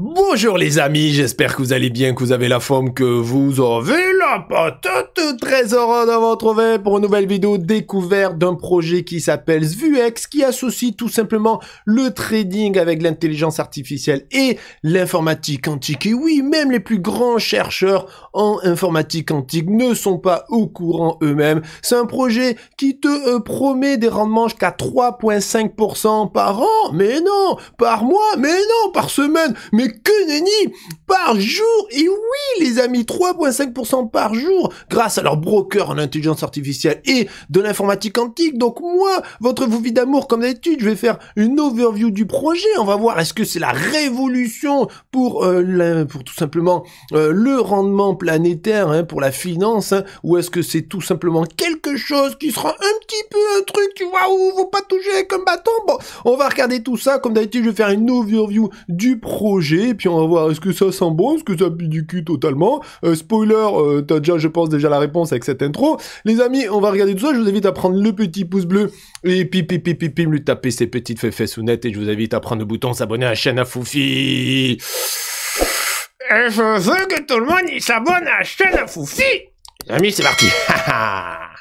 Bonjour les amis, j'espère que vous allez bien, que vous avez la forme, que vous avez la patate. Très heureux d'avoir vous retrouver pour une nouvelle vidéo découverte d'un projet qui s'appelle Vuex, qui associe tout simplement le trading avec l'intelligence artificielle et l'informatique quantique. Et oui, même les plus grands chercheurs en informatique quantique ne sont pas au courant eux-mêmes. C'est un projet qui te euh, promet des rendements jusqu'à 3,5% par an, mais non, par mois, mais non, par semaine, mais que nenni Par jour Et oui, les amis, 3,5% par jour grâce à leur broker en intelligence artificielle et de l'informatique antique, Donc moi, votre vous vie d'amour, comme d'habitude, je vais faire une overview du projet. On va voir est-ce que c'est la révolution pour, euh, pour tout simplement euh, le rendement planétaire, hein, pour la finance, hein, ou est-ce que c'est tout simplement quelque chose qui sera un petit peu un truc, tu vois, où vous pas toucher comme bâton. Bon, on va regarder tout ça. Comme d'habitude, je vais faire une overview du projet et puis on va voir est-ce que ça sent bon, est-ce que ça pue du cul totalement. Euh, spoiler, euh, t'as déjà, je pense déjà la réponse avec cette intro. Les amis, on va regarder tout ça. Je vous invite à prendre le petit pouce bleu et pipi pipi pipi lui taper ses petites fesses net et je vous invite à prendre le bouton s'abonner à la chaîne à Foufi. Et je veux que tout le monde s'abonne à la chaîne à Foufi. Les amis, c'est parti.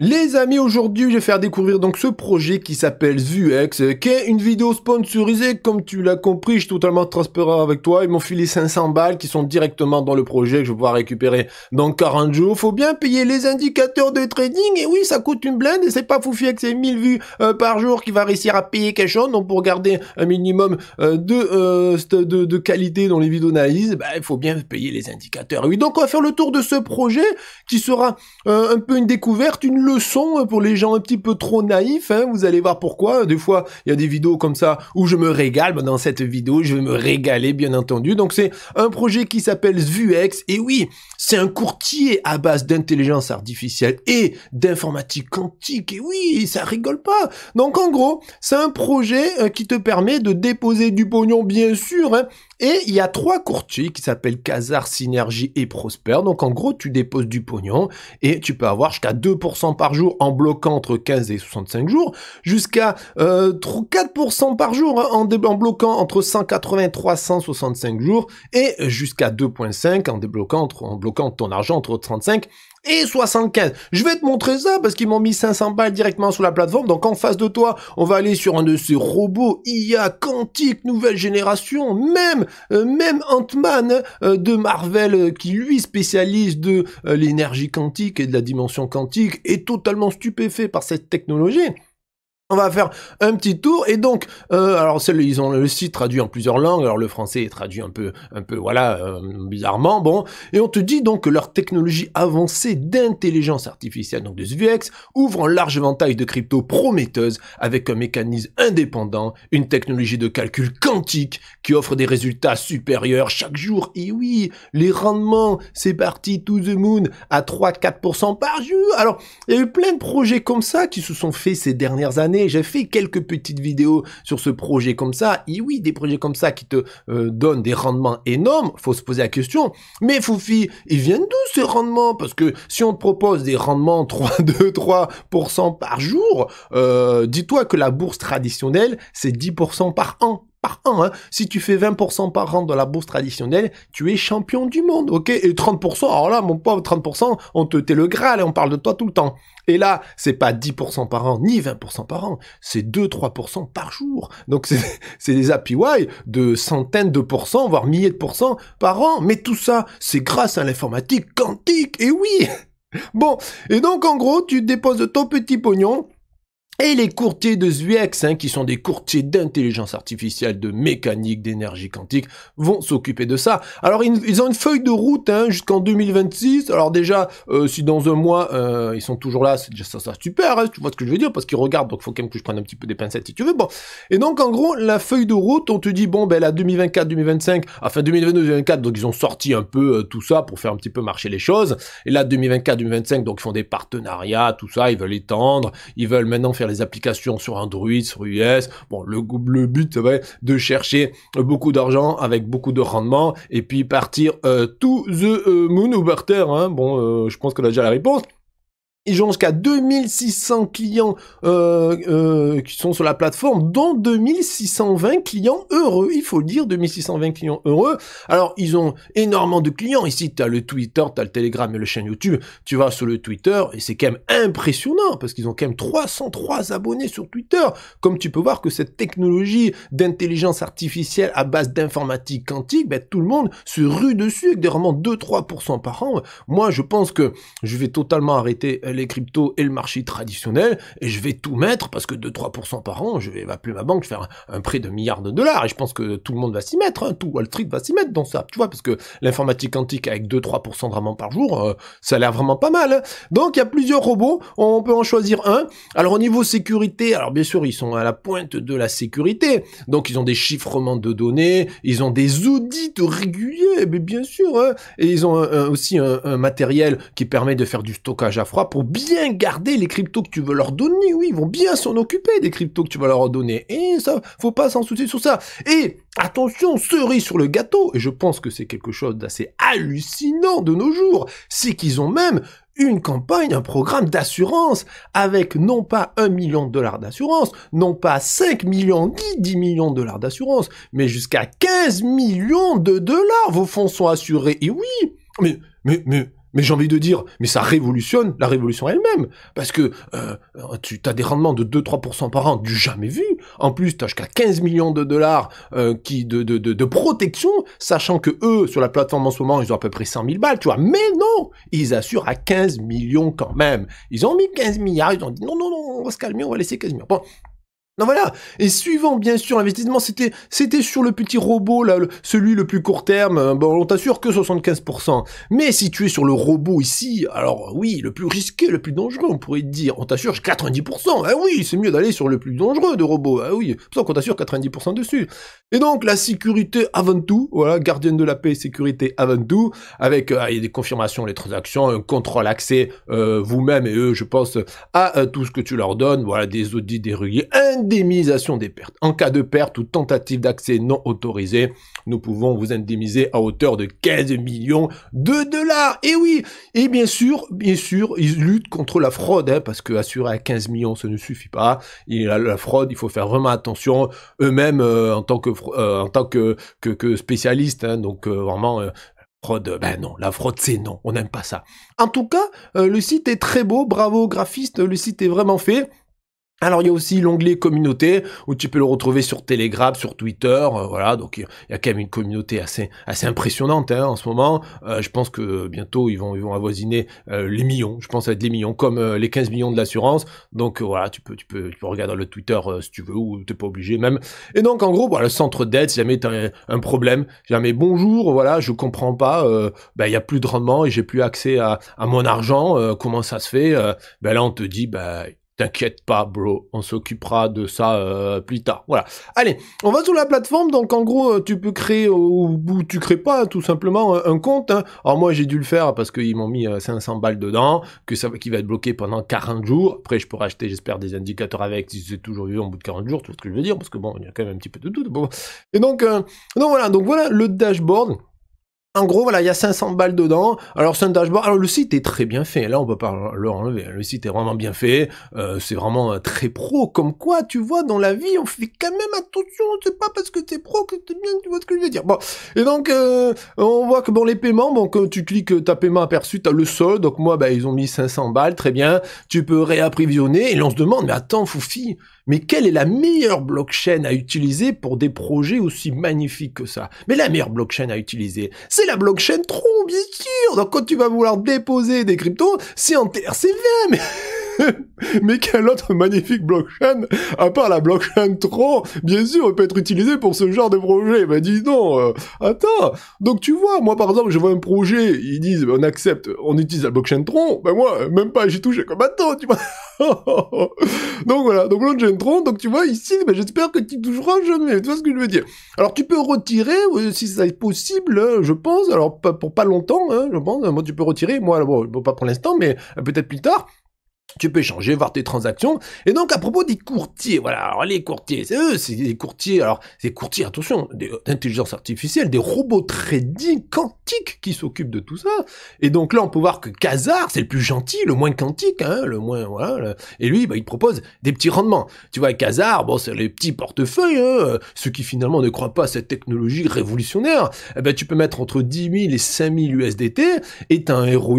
Les amis, aujourd'hui, je vais faire découvrir donc ce projet qui s'appelle Vuex, qui est une vidéo sponsorisée, comme tu l'as compris, je suis totalement transparent avec toi, ils m'ont filé 500 balles qui sont directement dans le projet que je vais pouvoir récupérer dans 40 jours. Faut bien payer les indicateurs de trading, et oui, ça coûte une blinde, et c'est pas Foufi avec ces 1000 vues euh, par jour qui va réussir à payer quelque chose, donc pour garder un minimum euh, euh, de, de, qualité dans les vidéos d'analyse, bah, il faut bien payer les indicateurs. oui, donc on va faire le tour de ce projet qui sera un peu une découverte, une leçon euh, pour les gens un petit peu trop naïfs. Hein. vous allez voir pourquoi. Des fois, il y a des vidéos comme ça où je me régale. Ben, dans cette vidéo, je vais me régaler, bien entendu. Donc, c'est un projet qui s'appelle Vuex. Et oui, c'est un courtier à base d'intelligence artificielle et d'informatique quantique. Et oui, ça rigole pas. Donc, en gros, c'est un projet euh, qui te permet de déposer du pognon, bien sûr. Hein. et il y a trois courtiers qui s'appellent Casar, Synergie et Prosper. Donc en gros, tu déposes du pognon et tu peux avoir jusqu'à 2% par jour en bloquant entre 15 et 65 jours, jusqu'à 4% euh, par jour hein, en, bloquant entre 180 et 365 jours, et jusqu'à 2,5 en débloquant en bloquant ton argent entre 35 et 75. Je vais te montrer ça parce qu'ils m'ont mis 500 balles directement sur la plateforme. Donc en face de toi, on va aller sur un de ces robots IA quantique nouvelle génération, même euh, même Ant-Man euh, de Marvel euh, qui lui spécialise de l'énergie quantique et de la dimension quantique est totalement stupéfait par cette technologie. On va faire un petit tour et donc, euh, alors ils ont le site traduit en plusieurs langues, alors le français est traduit un peu, un peu, voilà, euh, bizarrement, bon, et on te dit donc que leur technologie avancée d'intelligence artificielle, donc de SVX, ouvre un large éventail de crypto prometteuses avec un mécanisme indépendant, une technologie de calcul quantique qui offre des résultats supérieurs chaque jour. Et oui, les rendements, c'est parti to the moon à 3-4% par jour. Alors, il y a eu plein de projets comme ça qui se sont faits ces dernières années j'ai fait quelques petites vidéos sur ce projet comme ça. Et oui, des projets comme ça qui te euh, donnent des rendements énormes, faut se poser la question. Mais Foufi, ils viennent d'où ces rendements Parce que si on te propose des rendements 3, 2, 3% par jour, euh, dis-toi que la bourse traditionnelle, c'est 10% par an par an. Hein. Si tu fais 20% par an dans la bourse traditionnelle, tu es champion du monde, ok Et 30%, alors là, mon pauvre, 30%, on te t'es le Graal et on parle de toi tout le temps. Et là, c'est pas 10% par an, ni 20% par an, c'est 2-3% par jour. Donc c'est des API de centaines de pourcents, voire milliers de pourcents par an. Mais tout ça, c'est grâce à l'informatique quantique, et oui Bon, et donc en gros, tu déposes ton petit pognon, et les courtiers de ZUEX, hein, qui sont des courtiers d'intelligence artificielle, de mécanique, d'énergie quantique, vont s'occuper de ça. Alors ils, ont une feuille de route hein, jusqu'en 2026. Alors déjà, euh, si dans un mois euh, ils sont toujours là, c'est déjà ça, ça super. Hein, tu vois ce que je veux dire Parce qu'ils regardent, donc il faut quand même que je prenne un petit peu des pincettes si tu veux. Bon. Et donc en gros, la feuille de route, on te dit bon ben la 2024-2025, enfin 2022-2024, donc ils ont sorti un peu euh, tout ça pour faire un petit peu marcher les choses. Et là 2024-2025, donc ils font des partenariats, tout ça, ils veulent étendre, ils veulent maintenant faire les applications sur Android, sur iOS. Bon, le, but, c'est de chercher beaucoup d'argent avec beaucoup de rendement et puis partir euh, to the euh, moon ou hein. Bon, euh, je pense qu'on a déjà la réponse. Ils ont jusqu'à 2600 clients euh, euh, qui sont sur la plateforme, dont 2620 clients heureux. Il faut le dire, 2620 clients heureux. Alors, ils ont énormément de clients. Ici, tu as le Twitter, tu as le Telegram et le chaîne YouTube. Tu vas sur le Twitter et c'est quand même impressionnant parce qu'ils ont quand même 303 abonnés sur Twitter. Comme tu peux voir que cette technologie d'intelligence artificielle à base d'informatique quantique, ben, tout le monde se rue dessus avec des vraiment 2-3% par an. Moi, je pense que je vais totalement arrêter euh, les cryptos et le marché traditionnel, et je vais tout mettre parce que 2-3% par an, je vais appeler ma banque, faire un, prix prêt de milliards de dollars, et je pense que tout le monde va s'y mettre, hein, tout Wall Street va s'y mettre dans ça, tu vois, parce que l'informatique quantique avec 2-3% de par jour, euh, ça a l'air vraiment pas mal. Hein. Donc il y a plusieurs robots, on peut en choisir un. Alors au niveau sécurité, alors bien sûr, ils sont à la pointe de la sécurité, donc ils ont des chiffrements de données, ils ont des audits réguliers, mais bien sûr, hein, et ils ont aussi un, matériel qui permet de faire du stockage à froid bien garder les cryptos que tu veux leur donner. Oui, ils vont bien s'en occuper des cryptos que tu vas leur donner. Et ça, faut pas s'en soucier sur ça. Et attention, cerise sur le gâteau, et je pense que c'est quelque chose d'assez hallucinant de nos jours, c'est qu'ils ont même une campagne, un programme d'assurance avec non pas 1 million de dollars d'assurance, non pas 5 millions, 10, 10 millions de dollars d'assurance, mais jusqu'à 15 millions de dollars. Vos fonds sont assurés. Et oui, mais, mais, mais, mais j'ai envie de dire, mais ça révolutionne la révolution elle-même. Parce que euh, tu as des rendements de 2-3% par an du jamais vu. En plus, tu as jusqu'à 15 millions de dollars euh, qui, de, protection, sachant que eux, sur la plateforme en ce moment, ils ont à peu près 100 000 balles, tu vois. Mais non, ils assurent à 15 millions quand même. Ils ont mis 15 milliards, ils ont dit non, non, non, on va se calmer, on va laisser 15 millions. Non voilà. Et suivant bien sûr l'investissement, c'était c'était sur le petit robot là, celui le plus court terme. Hein. Bon, on t'assure que 75%. Mais si tu es sur le robot ici, alors oui, le plus risqué, le plus dangereux, on pourrait dire, on t'assure 90%. Ah oui, c'est mieux d'aller sur le plus dangereux de robot. Ah oui, pour ça qu'on t'assure 90% dessus. Et donc la sécurité avant tout, voilà, gardienne de la paix, sécurité avant tout, avec euh, des confirmations, les transactions, un contrôle accès euh, vous-même et eux, je pense à euh, tout ce que tu leur donnes, voilà, des audits des Des indemnisation des pertes. En cas de perte ou tentative d'accès non autorisé, nous pouvons vous indemniser à hauteur de 15 millions de dollars. Et oui, et bien sûr, bien sûr, ils luttent contre la fraude, hein, parce que assurer à 15 millions, ce ne suffit pas. Il la, la fraude, il faut faire vraiment attention. Eux-mêmes, euh, en tant que euh, en tant que que, spécialistes, hein. donc euh, vraiment Fraude, ben non, la fraude c'est non, on n'aime pas ça. En tout cas, le site est très beau, bravo graphiste, le site est vraiment fait. Alors il y a aussi l'onglet communauté où tu peux le retrouver sur Telegram, sur Twitter, euh, voilà. Donc il y a quand même une communauté assez assez impressionnante hein, en ce moment. Euh, je pense que bientôt ils vont ils vont avoisiner euh, les millions. Je pense à être les millions comme les 15 millions de l'assurance. Donc voilà, tu peux tu peux tu peux regarder le Twitter si tu veux ou t'es pas obligé même. Et donc en gros, voilà le centre d'aide, si jamais tu un, un problème, jamais bonjour, voilà, je comprends pas, ben, il y a plus de rendement et j'ai plus accès à, à mon argent. comment ça se fait Ben là on te dit bah T'inquiète pas, bro, on s'occupera de ça euh, plus tard. Voilà. Allez, on va sur la plateforme. Donc, en gros, euh, tu peux créer ou, ou tu crées pas tout simplement euh, un compte. Hein. Alors moi, j'ai dû le faire parce qu'ils m'ont mis 500 balles dedans, que ça qui va être bloqué pendant 40 jours. Après, je pourrais acheter, j'espère, des indicateurs avec si c'est toujours vu en bout de 40 jours. Tu vois ce que je veux dire Parce que bon, il y a quand même un petit peu de doute. Bon. Et donc, donc voilà. Donc voilà le dashboard en gros, voilà, il y a 500 balles dedans. Alors, c'est un dashboard. Alors, le site est très bien fait. Là, on peut pas le enlever. Le site est vraiment bien fait. Euh, c'est vraiment euh, très pro. Comme quoi, tu vois, dans la vie, on fait quand même attention. C'est pas parce que t'es pro que t'es bien. Tu vois ce que je veux dire. Bon. Et donc, euh, on voit que bon, les paiements, bon, quand tu cliques ta paiement aperçu, t'as le sol. Donc, moi, ben, ils ont mis 500 balles. Très bien. Tu peux réapprévisionner. Et là, on se demande, mais attends, Foufi mais quelle est la meilleure blockchain à utiliser pour des projets aussi magnifiques que ça Mais la meilleure blockchain à utiliser, c'est la blockchain trop bien sûr. Donc quand tu vas vouloir déposer des cryptos, c'est en TRC20, mais Mais quel autre magnifique blockchain, à part la blockchain Tron, bien sûr, peut être utilisée pour ce genre de projet Ben dis donc, euh, attends Donc tu vois, moi par exemple, je vois un projet, ils disent, on accepte, on utilise la blockchain Tron, ben moi, même pas, j'y touché comme attends, tu vois donc voilà, donc blockchain Tron, donc tu vois ici, ben, j'espère que tu toucheras jamais, tu vois ce que je veux dire. Alors tu peux retirer, euh, si ça est possible, hein, je pense, alors pour pas longtemps, hein, je pense, moi tu peux retirer, moi, bon, pas pour l'instant, mais euh, peut-être plus tard, tu peux échanger, voir tes transactions. Et donc, à propos des courtiers, voilà, alors les courtiers, c'est eux, c'est des courtiers, alors, c'est courtiers, attention, euh, d'intelligence artificielle, des robots trading quantiques qui s'occupent de tout ça. Et donc là, on peut voir que Kazar, c'est le plus gentil, le moins quantique, hein, le moins, voilà, et lui, bah, il propose des petits rendements. Tu vois, Kazar, bon, c'est les petits portefeuilles, hein, euh, ceux qui finalement ne croient pas à cette technologie révolutionnaire, eh ben, tu peux mettre entre 10 000 et 5 000 USDT, et t'as un ROI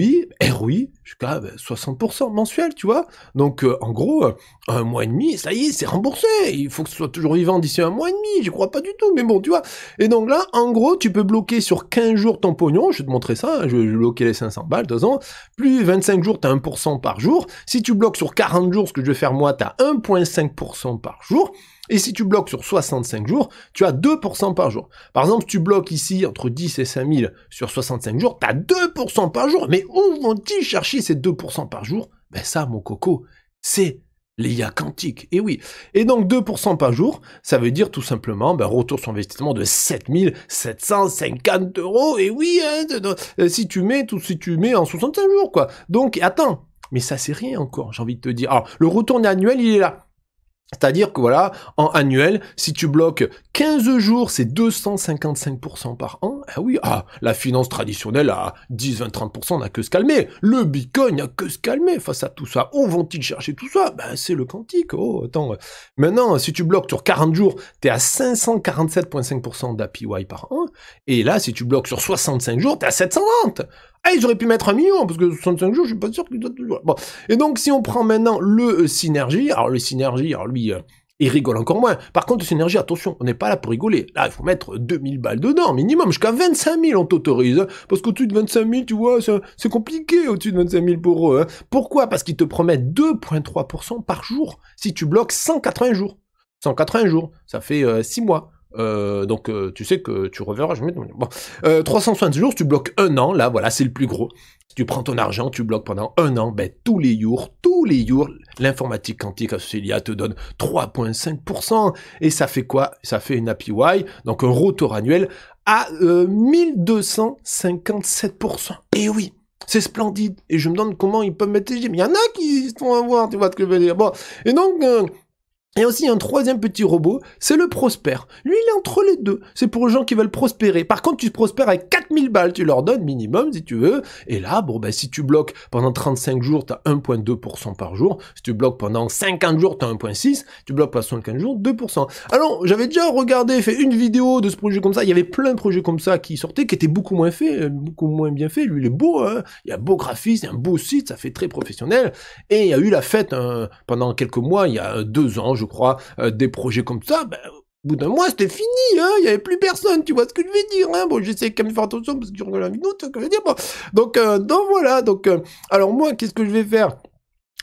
oui, jusqu'à 60% ben, mensuel, tu vois. Donc, euh, en gros, euh, un mois et demi, ça y est, c'est remboursé. Il faut que ce soit toujours vivant d'ici un mois et demi. Je crois pas du tout, mais bon, tu vois. Et donc là, en gros, tu peux bloquer sur 15 jours ton pognon. Je vais te montrer ça. Hein, je vais bloquer les 500 balles, de toute façon. Plus 25 jours, tu as 1% par jour. Si tu bloques sur 40 jours, ce que je vais faire moi, tu as 1,5% par jour. Et si tu bloques sur 65 jours, tu as 2% par jour. Par exemple, si tu bloques ici entre 10 et 5000 sur 65 jours, tu as 2% par jour. Mais où vont-ils chercher ces 2% par jour Ben ça, mon coco, c'est l'IA quantique. Et oui. Et donc 2% par jour, ça veut dire tout simplement ben, retour sur investissement de 7750 euros. Et oui, hein, euh, si tu mets tout, si tu mets en 65 jours, quoi. Donc attends, mais ça c'est rien encore, j'ai envie de te dire. Alors le retour annuel, il est là. C'est-à-dire que voilà, en annuel, si tu bloques 15 jours, c'est 255% par an. Ah oui, ah, la finance traditionnelle à 10, 20, 30% n'a que se calmer. Le bitcoin n'a que se calmer face à tout ça. Où vont-ils chercher tout ça Ben, c'est le quantique. Oh, attends. Maintenant, si tu bloques sur 40 jours, t'es à 547,5% d'APY par an. Et là, si tu bloques sur 65 jours, t'es à 720. J'aurais ah, pu mettre un million, parce que 65 jours, je suis pas sûr qu'ils doivent toujours. Bon. Et donc, si on prend maintenant le euh, Synergie, alors le Synergie, alors lui, euh, il rigole encore moins. Par contre, le Synergie, attention, on n'est pas là pour rigoler. Là, il faut mettre 2000 balles dedans, minimum, jusqu'à 25 000, on t'autorise. Hein. parce qu'au-dessus de 25 000, tu vois, c'est compliqué au-dessus de 25 000 pour eux. Hein. Pourquoi Parce qu'ils te promettent 2,3% par jour si tu bloques 180 jours. 180 jours, ça fait 6 euh, mois. Euh, donc euh, tu sais que tu reverras jamais Bon, 360 euh, jours, tu bloques un an, là voilà, c'est le plus gros. tu prends ton argent, tu bloques pendant un an, ben tous les jours, tous les jours, l'informatique quantique associée à te donne 3,5%. Et ça fait quoi Ça fait une APY, donc un retour annuel à 1257%. Et eh oui c'est splendide. Et je me demande comment ils peuvent mettre Mais il y en a qui se font avoir, tu vois ce que je veux dire. Bon. Et donc, et aussi un troisième petit robot, c'est le Prosper. Lui, il est entre les deux. C'est pour les gens qui veulent prospérer. Par contre, tu prospères avec 4000 balles, tu leur donnes minimum si tu veux. Et là, bon, ben, si tu bloques pendant 35 jours, tu as 1,2% par jour. Si tu bloques pendant 50 jours, tu as 1,6. Tu bloques pendant 75 jours, 2%. Alors, j'avais déjà regardé, fait une vidéo de ce projet comme ça. Il y avait plein de projets comme ça qui sortaient, qui étaient beaucoup moins faits, euh, beaucoup moins bien faits. Lui, il est beau, hein. Il y a beau graphisme, un beau site, ça fait très professionnel. Et il y a eu la fête hein, pendant quelques mois, il y a deux ans, je crois, euh, des projets comme ça, ben, au bout d'un mois, c'était fini, hein, il n'y avait plus personne, tu vois ce que je veux dire, hein. bon, j'essaie quand même de faire attention, parce que je rigole la minute, dire, bon, donc, euh, donc voilà, donc, euh, alors moi, qu'est-ce que je vais faire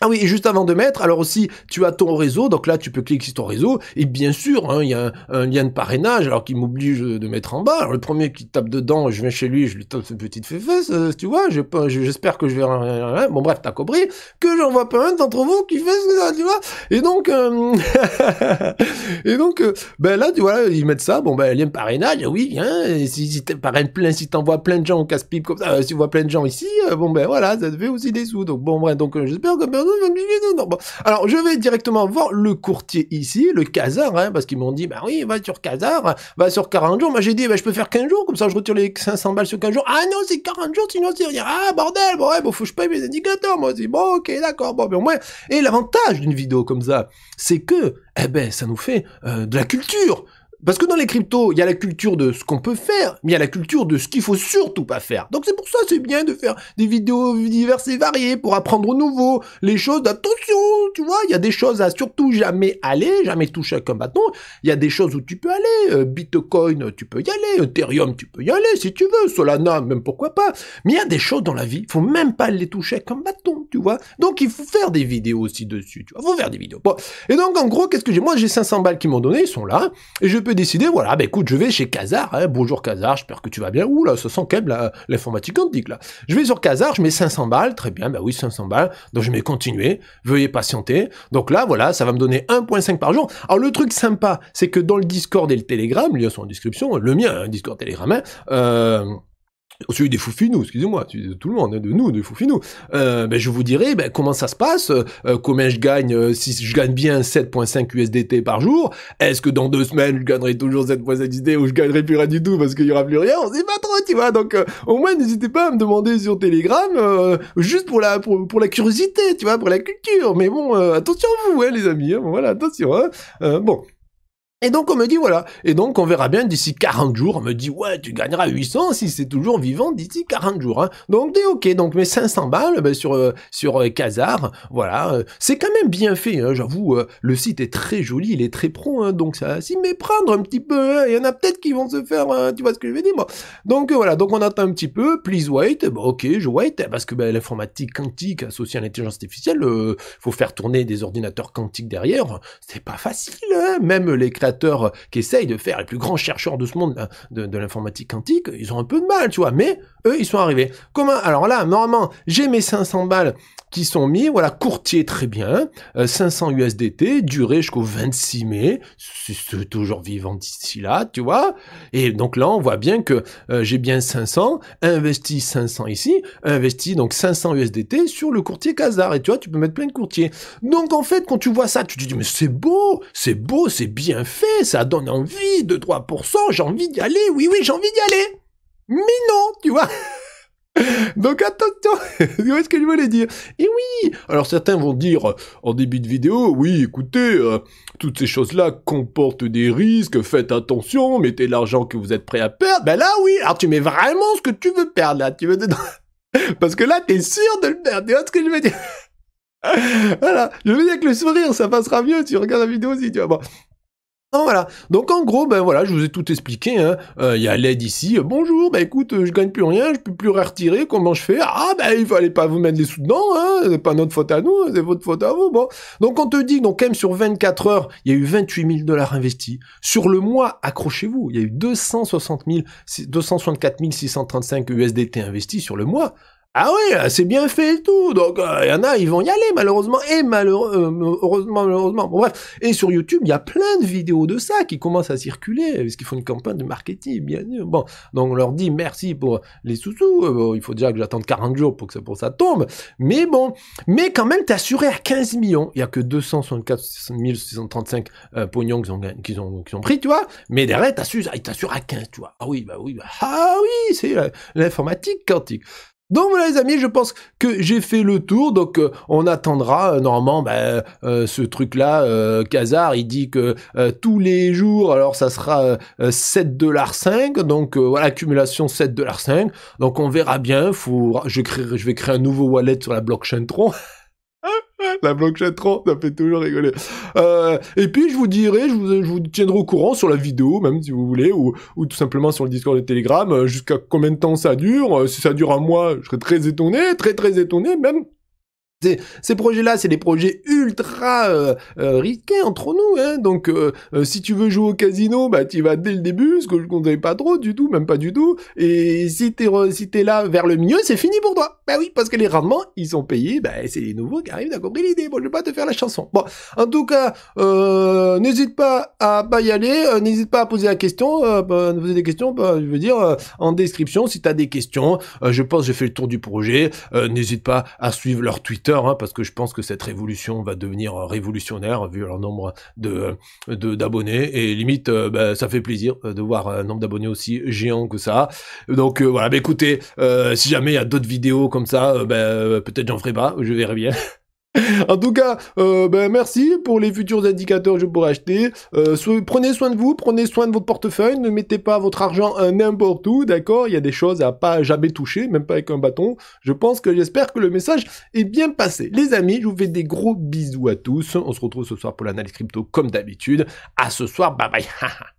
ah oui, et juste avant de mettre, alors aussi, tu as ton réseau, donc là, tu peux cliquer sur ton réseau, et bien sûr, hein, il y a un, lien de parrainage, alors qu'il m'oblige de mettre en bas. Alors, le premier qui tape dedans, je viens chez lui, je lui tape une petite fesse, euh, tu vois, j'espère que je vais... Euh, hein, bon, bref, t'as compris, que j'en vois pas un d'entre vous qui fait ça, tu vois. Et donc, euh, et donc, ben là, tu vois, ils mettent ça, bon, ben, lien de parrainage, oui, viens, hein, et si, plein, si t'envoies plein de gens au casse-pipe comme ça, si tu vois plein de gens ici, bon, ben voilà, ça te fait aussi des sous. Donc, bon, bref, donc, j'espère que alors, je vais directement voir le courtier ici, le Casar, parce qu'ils m'ont dit, bah oui, va sur Casar, va sur 40 jours. Moi, j'ai dit, bah, je peux faire 15 jours, comme ça, je retire les 500 balles sur 15 jours. Ah non, c'est 40 jours, sinon c'est rien. Ah, bordel, bon, ouais, faut que je paye mes indicateurs. Moi, aussi. bon, ok, d'accord, bon, mais au moins. Et l'avantage d'une vidéo comme ça, c'est que, eh ben, ça nous fait de la culture. Parce que dans les cryptos, il y a la culture de ce qu'on peut faire, mais il y a la culture de ce qu'il faut surtout pas faire. Donc c'est pour ça, c'est bien de faire des vidéos diverses et variées pour apprendre au nouveau les choses. Attention, tu vois, il y a des choses à surtout jamais aller, jamais toucher comme bâton. Il y a des choses où tu peux aller. Euh, Bitcoin, tu peux y aller. Ethereum, tu peux y aller si tu veux. Solana, même pourquoi pas. Mais il y a des choses dans la vie, il faut même pas les toucher comme bâton, tu vois. Donc il faut faire des vidéos aussi dessus, tu vois. Faut faire des vidéos. Et donc en gros, qu'est-ce que j'ai Moi, j'ai 500 balles qui m'ont donné, ils sont là, et je décider, voilà, bah écoute, je vais chez Kazar, hein. bonjour Kazar, j'espère que tu vas bien, ouh là, ça sent qu'elle l'informatique antique, là. Je vais sur Kazar, je mets 500 balles, très bien, bah oui, 500 balles, donc je mets continuer, veuillez patienter. Donc là, voilà, ça va me donner 1.5 par jour. Alors le truc sympa, c'est que dans le Discord et le Telegram, liens sont en description, le mien, hein, Discord, Telegram, hein, euh, celui des Foufinous, excusez-moi, de tout le monde, hein, de nous, des Foufinous, euh, ben je vous dirai ben, comment ça se passe, euh, combien je gagne, euh, si je gagne bien 7.5 USDT par jour, est-ce que dans deux semaines je gagnerai toujours 7.5 USDT ou je gagnerai plus rien du tout parce qu'il y aura plus rien, on sait pas trop, tu vois, donc euh, au moins n'hésitez pas à me demander sur Telegram, euh, juste pour la, pour, la curiosité, tu vois, pour la culture, mais bon, attention à vous, hein, les amis, hein. voilà, attention, hein, bon. Et donc on me dit voilà, et donc on verra bien d'ici 40 jours, on me dit ouais tu gagneras 800 si c'est toujours vivant d'ici 40 jours. Hein. Donc es ok, donc mes 500 balles ben, sur euh, sur euh, voilà, euh, c'est quand même bien fait, hein, j'avoue, le site est très joli, il est très pro, hein. donc ça s'y méprendre un petit peu, il y en a peut-être qui vont se faire, tu vois ce que je veux dire. moi Donc voilà, donc on attend un petit peu, please wait, ben, ok je wait, parce que ben, l'informatique quantique associée à l'intelligence artificielle, faut faire tourner des ordinateurs quantiques derrière, c'est pas facile, même les qu'essayent qui essayent de faire les plus grands chercheurs de ce monde hein, de, l'informatique quantique, ils ont un peu de mal, tu vois, mais eux, ils sont arrivés. Comment Alors là, normalement, j'ai mes 500 balles qui sont mis, voilà, courtier très bien, 500 euh, USDT, durée jusqu'au 26 mai, c'est toujours vivant d'ici là, tu vois. Et donc là, on voit bien que euh, j'ai bien 500, investi 500 ici, investi donc 500 USDT sur le courtier Casar, Et tu vois, tu peux mettre plein de courtiers. Donc en fait, quand tu vois ça, tu te dis, mais c'est beau, c'est beau, c'est bien fait ça donne envie, de 3 j'ai envie d'y aller, oui, oui, j'ai envie d'y aller. Mais non, tu vois. Donc attention, tu ce que je voulais dire. Et oui, alors certains vont dire euh, en début de vidéo, oui, écoutez, euh, toutes ces choses-là comportent des risques, faites attention, mettez l'argent que vous êtes prêt à perdre. Ben là, oui, alors tu mets vraiment ce que tu veux perdre, là, tu veux dedans. Parce que là, t'es sûr de le perdre, tu ce que je veux dire voilà, je veux dire que le sourire, ça passera mieux, tu regardes la vidéo aussi, tu vois. Hein, voilà. Donc en gros, ben voilà, je vous ai tout expliqué. Hein. Euh, il hein. y a l'aide ici. Euh, bonjour, ben écoute, euh, je gagne plus rien, je peux plus retirer. Comment je fais Ah ben il fallait pas vous mettre les sous dedans. Hein. C'est pas notre faute à nous, hein, c'est votre faute à vous. Bon. Donc on te dit, donc quand même sur 24 heures, il y a eu 28 000 dollars investis. Sur le mois, accrochez-vous, il y a eu 260 000, 264 635 USDT investis sur le mois. Ah oui, euh, c'est bien fait et tout. Donc il euh, y en a, ils vont y aller malheureusement et malheureusement, euh, malheureusement. Bon, bref, et sur YouTube, il y a plein de vidéos de ça qui commencent à circuler parce qu'ils font une campagne de marketing, bien sûr. Bon, donc on leur dit merci pour les sous-sous. il faut déjà que j'attende 40 jours pour que ça pour ça tombe. Mais bon, mais quand même, t'es assuré à 15 millions. Il y a que 264 635 pognons qu'ils ont, ont, pris, tu vois. Mais derrière, t'assures, ils t'assurent à 15, tu vois. Ah oui, bah oui, bah, ah oui, c'est l'informatique quantique. Donc voilà les amis, je pense que j'ai fait le tour, donc euh, on attendra euh, normalement bah, euh, ce truc-là, Kazar, il dit que tous les jours, alors ça sera 7,5$, donc voilà, accumulation 7,5$, donc on verra bien, je, je vais créer un nouveau wallet sur la blockchain Tron, La blockchain 30, ça fait toujours rigoler. Euh, et puis je vous dirai, je vous, tiendrai au courant sur la vidéo, même si vous voulez, ou, tout simplement sur le Discord de Telegram, euh, jusqu'à combien de temps ça dure. Euh, si ça dure un mois, je serai très étonné, très très étonné, même ces projets-là, c'est des projets ultra euh, euh, risqués entre nous. Hein. Donc, euh, si tu veux jouer au casino, bah, tu vas dès le début, ce que je ne conseille pas trop du tout, même pas du tout. Et si t'es es là vers le milieu, c'est fini pour toi. Bah oui, parce que les rendements, ils sont payés. Bah, c'est les nouveaux qui arrivent, à compris l'idée. Bon, je vais pas te faire la chanson. Bon, en tout cas, n'hésite pas à pas y aller. n'hésite pas à poser la question. Bah, des questions. Bah, je veux dire, en description, si tu as des questions, je pense que j'ai fait le tour du projet. n'hésite pas à suivre leur tweet. Hein, parce que je pense que cette révolution va devenir euh, révolutionnaire vu leur nombre de euh, d'abonnés. et limite, euh, bah, ça fait plaisir de voir un nombre d'abonnés aussi géant que ça. Donc voilà, bah, écoutez, si jamais il y a d'autres vidéos comme ça, bah, peut-être j'en ferai pas, je verrai bien. En tout cas, euh, ben merci pour les futurs indicateurs que je pourrais acheter. Euh, prenez soin de vous, prenez soin de votre portefeuille, ne mettez pas votre argent n'importe où, d'accord Il y a des choses à pas jamais toucher, même pas avec un bâton. Je pense que j'espère que le message est bien passé. Les amis, je vous fais des gros bisous à tous. On se retrouve ce soir pour l'analyse crypto comme d'habitude. À ce soir, bye bye.